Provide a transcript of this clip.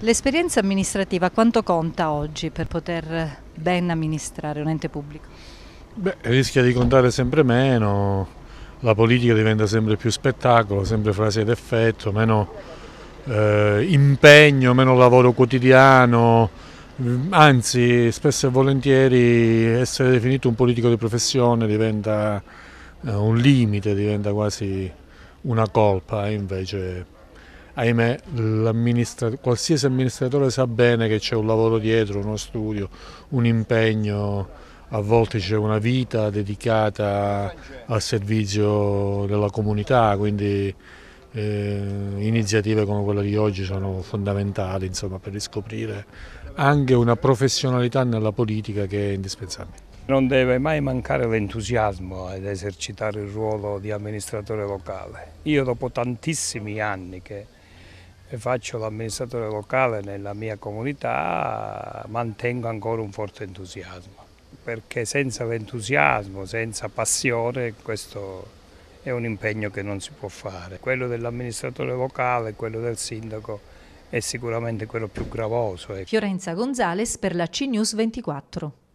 L'esperienza amministrativa quanto conta oggi per poter ben amministrare un ente pubblico? Beh, rischia di contare sempre meno, la politica diventa sempre più spettacolo, sempre frasi frase effetto, meno eh, impegno, meno lavoro quotidiano, mm, anzi spesso e volentieri essere definito un politico di professione diventa eh, un limite, diventa quasi una colpa, invece ahimè amministrat qualsiasi amministratore sa bene che c'è un lavoro dietro, uno studio, un impegno, a volte c'è una vita dedicata al servizio della comunità, quindi eh, iniziative come quella di oggi sono fondamentali insomma, per riscoprire anche una professionalità nella politica che è indispensabile. Non deve mai mancare l'entusiasmo ad esercitare il ruolo di amministratore locale. Io dopo tantissimi anni che faccio l'amministratore locale nella mia comunità, mantengo ancora un forte entusiasmo, perché senza l'entusiasmo, senza passione, questo è un impegno che non si può fare. Quello dell'amministratore locale, quello del sindaco è sicuramente quello più gravoso. Ecco. Fiorenza Gonzales per la CNews 24.